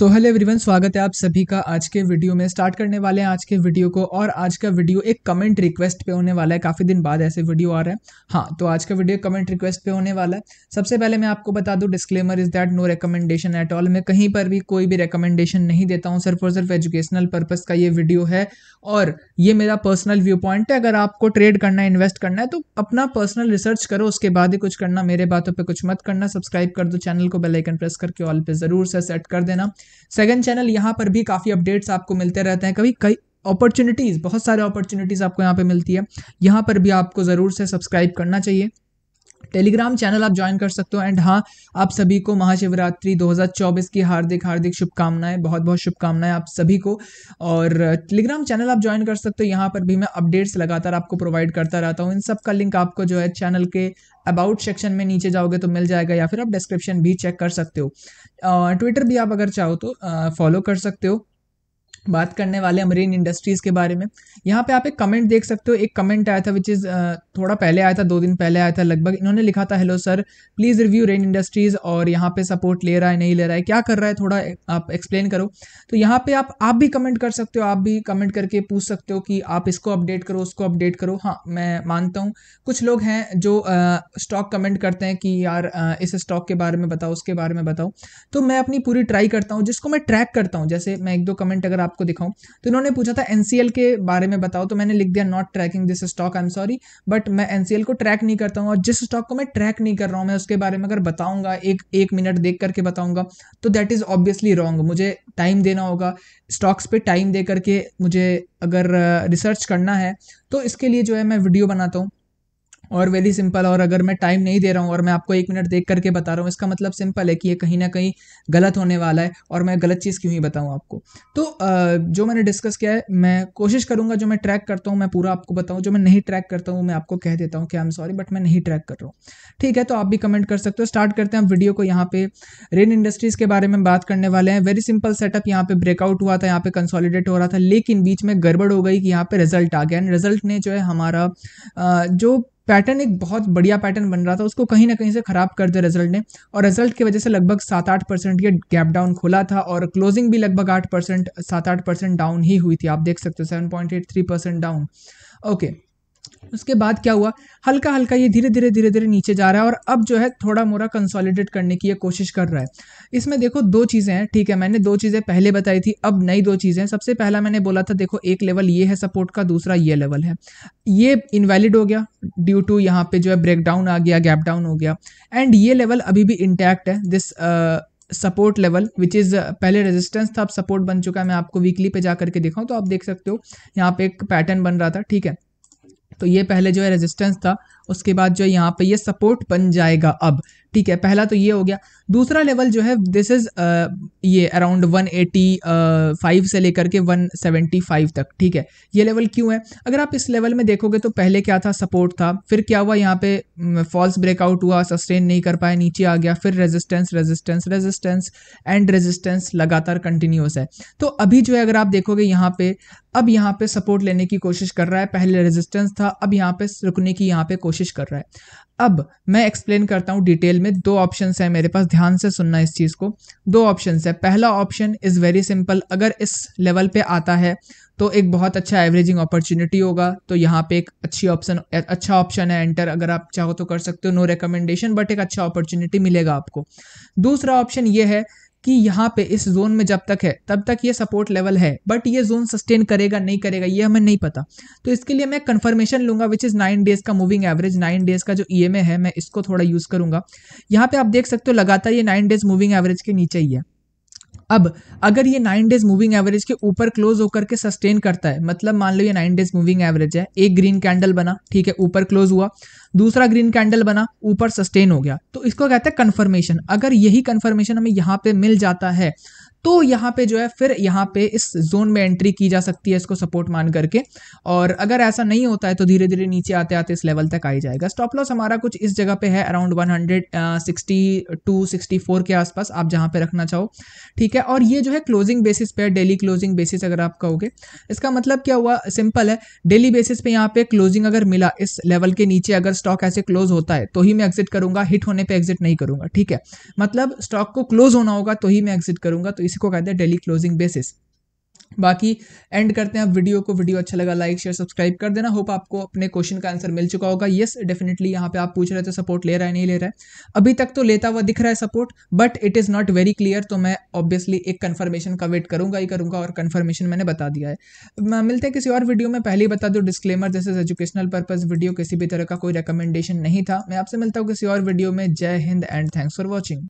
so hello everyone स्वागत है आप सभी का आज के वीडियो में स्टार्ट करने वाले हैं आज के वीडियो को और आज का वीडियो एक कमेंट रिक्वेस्ट पे होने वाला है काफ़ी दिन बाद ऐसे वीडियो आ रहे हैं हाँ तो आज का वीडियो कमेंट रिक्वेस्ट पे होने वाला है सबसे पहले मैं आपको बता दूं disclaimer is that no recommendation at all मैं कहीं पर भी कोई भी रिकमेंडेशन नहीं देता हूँ सिर्फ और सिर्फ एजुकेशनल पर्पज़ का ये वीडियो है और ये मेरा पर्सनल व्यू पॉइंट है अगर आपको ट्रेड करना है इन्वेस्ट करना है तो अपना पर्सनल रिसर्च करो उसके बाद ही कुछ करना मेरे बातों पर कुछ मत करना सब्सक्राइब कर दो चैनल को बेलाइकन प्रेस करके ऑल पर ज़रूर से सेट कर देना सेकेंड चैनल यहाँ पर भी काफ़ी अपडेट्स आपको मिलते रहते हैं कभी कई अपॉर्चुनिटीज़ बहुत सारे अपॉर्चुनिटीज़ आपको यहाँ पे मिलती है यहाँ पर भी आपको ज़रूर से सब्सक्राइब करना चाहिए टेलीग्राम चैनल आप ज्वाइन कर सकते हो एंड हाँ आप सभी को महाशिवरात्रि 2024 की हार्दिक हार्दिक शुभकामनाएं बहुत बहुत शुभकामनाएं आप सभी को और टेलीग्राम चैनल आप ज्वाइन कर सकते हो यहाँ पर भी मैं अपडेट्स लगातार आपको प्रोवाइड करता रहता हूँ इन सब का लिंक आपको जो है चैनल के अबाउट सेक्शन में नीचे जाओगे तो मिल जाएगा या फिर आप डिस्क्रिप्शन भी चेक कर सकते हो ट्विटर भी आप अगर चाहो तो फॉलो कर सकते हो बात करने वाले मरीन इंडस्ट्रीज़ के बारे में यहाँ पे आप एक कमेंट देख सकते हो एक कमेंट आया था विच इज़ थोड़ा पहले आया था दो दिन पहले आया था लगभग इन्होंने लिखा था hello sir please review Rain industries और यहाँ पे सपोर्ट ले रहा है नहीं ले रहा है क्या कर रहा है थोड़ा आप एक्सप्लेन करो तो यहाँ पर आप आप भी कमेंट कर सकते हो आप भी कमेंट करके पूछ सकते हो कि आप इसको अपडेट करो उसको अपडेट करो हाँ मैं मानता हूँ कुछ लोग हैं जो स्टॉक कमेंट करते हैं कि यार इस स्टॉक के बारे में बताओ उसके बारे में बताओ तो मैं अपनी पूरी ट्राई करता हूँ जिसको मैं ट्रैक करता हूँ जैसे मैं एक दो कमेंट अगर आप आपको दिखाऊं तो इन्होंने पूछा था एनसीएल के बारे में बताओ तो मैंने लिख दिया not tracking this stock I am sorry but मैं एनसीएल को ट्रैक नहीं करता हूँ और जिस स्टॉक को मैं ट्रैक नहीं कर रहा हूँ मैं उसके बारे में अगर बताऊंगा एक एक मिनट देख करके बताऊंगा तो दैट इज़ ऑब्वियसली रॉन्ग मुझे टाइम देना होगा स्टॉक्स पे टाइम दे करके मुझे अगर रिसर्च uh, करना है तो इसके लिए जो है मैं वीडियो बनाता हूँ और वेरी सिंपल और अगर मैं टाइम नहीं दे रहा हूँ और मैं आपको एक मिनट देख करके बता रहा हूँ इसका मतलब सिंपल है कि ये कहीं ना कहीं गलत होने वाला है और मैं गलत चीज़ क्यों ही बताऊँ आपको तो जो मैंने डिस्कस किया है मैं कोशिश करूँगा जो मैं ट्रैक करता हूँ मैं पूरा आपको बताऊँ जो मैं नहीं ट्रैक करता हूँ मैं आपको कह देता हूँ कि आई एम सॉरी बट मैं नहीं ट्रैक कर रहा हूँ ठीक है तो आप भी कमेंट कर सकते हो स्टार्ट करते हैं हम वीडियो को यहाँ पे रेन इंडस्ट्रीज़ के बारे में बात करने वाले हैं वेरी सिंपल सेटअप यहाँ पे ब्रेकआउट हुआ था यहाँ पे कंसोलिडेट हो रहा था लेकिन बीच में गड़बड़ हो गई कि यहाँ पे रिजल्ट आ गया एंड रिजल्ट ने जो है हमारा जो पैटर्न एक बहुत बढ़िया पैटर्न बन रहा था उसको कहीं ना कहीं से ख़राब कर दिया रिजल्ट ने और रिजल्ट की वजह से लगभग सात आठ परसेंट ये गैप डाउन खोला था और क्लोजिंग भी लगभग आठ परसेंट सात आठ परसेंट डाउन ही हुई थी आप देख सकते हो seven point eight three percent down okay उसके बाद क्या हुआ हल्का हल्का ये धीरे धीरे धीरे धीरे नीचे जा रहा है और अब जो है थोड़ा मोरा कंसोलिडेट करने की ये कोशिश कर रहा है इसमें देखो दो चीज़ें हैं ठीक है मैंने दो चीज़ें पहले बताई थी अब नई दो चीज़ें हैं सबसे पहला मैंने बोला था देखो एक लेवल ये है सपोर्ट का दूसरा ये लेवल है ये इनवैलिड हो गया ड्यू टू यहाँ पे जो है ब्रेकडाउन आ गया गैप डाउन हो गया एंड ये लेवल अभी भी इंटैक्ट है this support level which is पहले रेजिस्टेंस था अब सपोर्ट बन चुका है मैं आपको वीकली पे जा करके दिखाऊँ तो आप देख सकते हो यहाँ पे एक पैटर्न बन रहा था ठीक है तो ये पहले जो है रेजिस्टेंस था उसके बाद जो है यहाँ पे ये सपोर्ट बन जाएगा अब ठीक है पहला तो ये हो गया दूसरा लेवल जो है दिस इज़ uh, ये अराउंड 185 uh, से लेकर के 175 तक ठीक है ये लेवल क्यों है अगर आप इस लेवल में देखोगे तो पहले क्या था सपोर्ट था फिर क्या हुआ यहाँ पे फॉल्स ब्रेकआउट हुआ सस्टेन नहीं कर पाया नीचे आ गया फिर resistance resistance resistance and resistance लगातार कंटिन्यूस है तो अभी जो है अगर आप देखोगे यहाँ पे अब यहाँ पे सपोर्ट लेने की कोशिश कर रहा है पहले रेजिस्टेंस था अब यहाँ पे रुकने की यहाँ पे कोशिश कर रहा है अब मैं एक्सप्लेन करता हूँ डिटेल में दो ऑप्शंस है मेरे पास ध्यान से सुनना इस चीज़ को दो ऑप्शंस है पहला ऑप्शन इज़ वेरी सिंपल अगर इस लेवल पे आता है तो एक बहुत अच्छा एवरेजिंग अपॉर्चुनिटी होगा तो यहाँ पे एक अच्छी ऑप्शन अच्छा ऑप्शन है एंटर अगर आप चाहो तो कर सकते हो नो रिकमेंडेशन बट एक अच्छा अपॉर्चुनिटी मिलेगा आपको दूसरा ऑप्शन ये है कि यहाँ पे इस जोन में जब तक है तब तक ये सपोर्ट लेवल है बट ये जोन सस्टेन करेगा नहीं करेगा ये हमें नहीं पता तो इसके लिए मैं कन्फर्मेशन लूंगा विच इज़ नाइन डेज़ का मूविंग एवरेज नाइन डेज़ का जो ई e है मैं इसको थोड़ा यूज़ करूँगा यहाँ पर आप देख सकते हो लगातार ये नाइन डेज़ मूविंग एवरेज के नीचे ही है अब अगर ये नाइन डेज मूविंग एवरेज के ऊपर क्लोज होकर के सस्टेन करता है मतलब मान लो ये नाइन डेज मूविंग एवरेज है एक ग्रीन कैंडल बना ठीक है ऊपर क्लोज हुआ दूसरा ग्रीन कैंडल बना ऊपर सस्टेन हो गया तो इसको कहते हैं कन्फर्मेशन अगर यही कन्फर्मेशन हमें यहाँ पे मिल जाता है तो यहाँ पे जो है फिर यहाँ पे इस जोन में एंट्री की जा सकती है इसको सपोर्ट मान करके और अगर ऐसा नहीं होता है तो धीरे धीरे नीचे आते आते इस लेवल तक आई जाएगा स्टॉप लॉस हमारा कुछ इस जगह पे है अराउंड 160 टू 64 के आसपास आप जहाँ पे रखना चाहो ठीक है और ये जो है क्लोजिंग बेसिस पे डेली क्लोजिंग बेसिस अगर आप कहोगे इसका मतलब क्या हुआ सिंपल है डेली बेसिस पे यहाँ पे क्लोजिंग अगर मिला इस लेवल के नीचे अगर स्टॉक ऐसे क्लोज होता है तो ही मैं एग्जिट करूंगा हिट होने पर एग्जिट नहीं करूंगा ठीक है मतलब स्टॉक को क्लोज होना होगा तो ही मैं एग्जिट करूंगा तो इसी को कहते हैं डेली क्लोजिंग बेसिस बाकी एंड करते हैं आप वीडियो को वीडियो अच्छा लगा लाइक शेयर सब्सक्राइब कर देना होप आपको अपने क्वेश्चन का आंसर मिल चुका होगा येस डेफिनेटली यहाँ पे आप पूछ रहे थे सपोर्ट ले रहा है नहीं ले रहा है अभी तक तो लेता हुआ दिख रहा है support but it is not very clear तो मैं ऑब्वियसली एक कन्फर्मेशन का वेट करूंगा ही करूंगा और कन्फर्मेशन मैंने बता दिया है मैं मिलते हैं किसी और वीडियो में पहले ही बता दूँ डिस्क्लेमर जैसे एजुकेशनल पर्पज़ वीडियो किसी भी तरह का कोई रिकमेंडेशन नहीं था मैं आपसे मिलता हूँ किसी और वीडियो में जय हिंद एंड थैंक्स फॉर वॉचिंग